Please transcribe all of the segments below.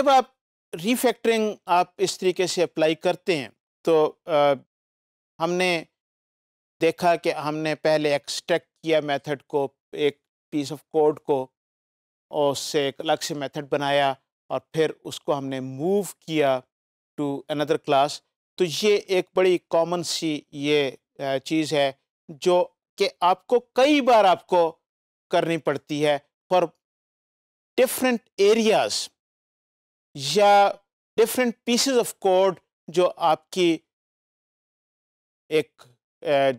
जब आप रिफैक्टरिंग आप इस तरीके से अप्लाई करते हैं तो आ, हमने देखा कि हमने पहले एक्सट्रैक्ट किया मेथड को एक पीस ऑफ कोड को और उससे एक अलग से मेथड बनाया और फिर उसको हमने मूव किया टू अनदर क्लास तो ये एक बड़ी कॉमन सी ये चीज़ है जो कि आपको कई बार आपको करनी पड़ती है फॉर डिफरेंट एरियाज़ या डिफरेंट पीसेस ऑफ कोड जो आपकी एक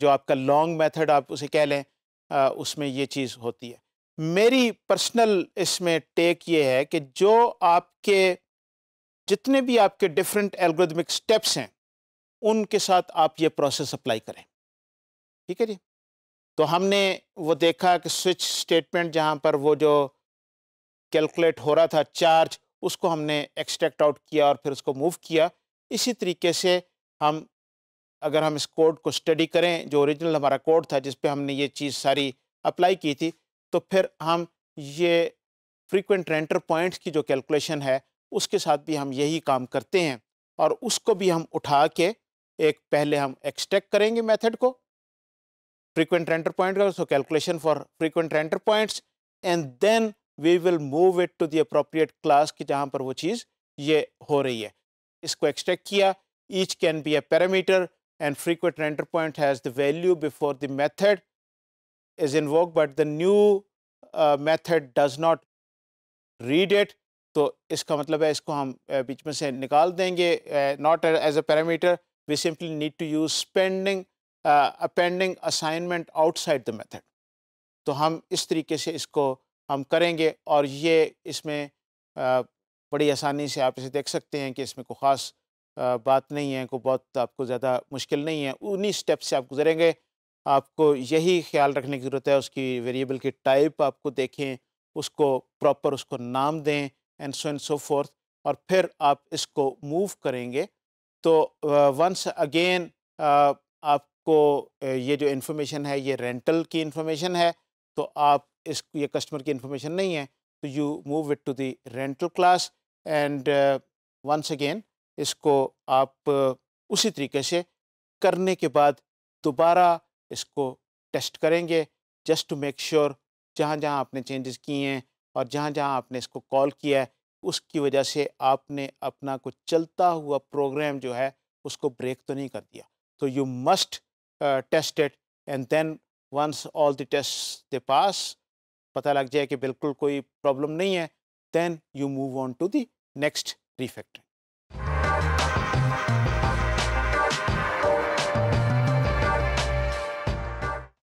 जो आपका लॉन्ग मेथड आप उसे कह लें उसमें ये चीज़ होती है मेरी पर्सनल इसमें टेक ये है कि जो आपके जितने भी आपके डिफरेंट एल्गोरिदमिक स्टेप्स हैं उनके साथ आप ये प्रोसेस अप्लाई करें ठीक है जी तो हमने वो देखा कि स्विच स्टेटमेंट जहाँ पर वो जो कैलकुलेट हो रहा था चार्ज उसको हमने एक्सट्रैक्ट आउट किया और फिर उसको मूव किया इसी तरीके से हम अगर हम इस कोड को स्टडी करें जो ओरिजिनल हमारा कोड था जिस पे हमने ये चीज़ सारी अप्लाई की थी तो फिर हम ये फ्रीक्वेंट रेंटर पॉइंट्स की जो कैलकुलेशन है उसके साथ भी हम यही काम करते हैं और उसको भी हम उठा के एक पहले हम एक्सट्रैक्ट करेंगे मेथड को रेंटर पॉइंट का so calculation for frequent renter points and then we will move it to the appropriate class की जहाँ पर वो चीज़ ये हो रही है इसको एक्सट्रैक्ट किया each can be a parameter and frequent renter point has the value before the method is in but but the new method does not read it तो इसका मतलब है इसको हम बीच में से निकाल देंगे not as a parameter we simply need to use spending appending assignment outside the method तो हम इस तरीके से इसको हम करेंगे और ये इसमें बड़ी आसानी से आप इसे देख सकते हैं कि इसमें कोई ख़ास बात नहीं है कोई बहुत आपको ज़्यादा मुश्किल नहीं है उन्हीं स्टेप से आप गुजरेंगे आपको यही ख्याल रखने की ज़रूरत है उसकी वेरिएबल की टाइप आपको देखें उसको प्रॉपर उसको नाम दें and so and so forth और फिर आप इसको मूव करेंगे तो वंस अगेन आपको ये जो इन्फॉर्मेशन है ये रेंटल की इन्फॉर्मेशन है तो आप इस ये कस्टमर की इन्फॉर्मेशन नहीं है तो you move it to the rental class and once again इसको आप uh, उसी तरीके से करने के बाद दोबारा इसको टेस्ट करेंगे जस्ट टू मेक श्योर जहाँ जहाँ आपने चेंजेस किए हैं और जहाँ जहाँ आपने इसको कॉल किया है उसकी वजह से आपने अपना कुछ चलता हुआ प्रोग्राम जो है उसको ब्रेक तो नहीं कर दिया तो you must test it and then once all the test they pass पता लग जाए कि बिल्कुल कोई प्रॉब्लम नहीं है then you move on to the next refactoring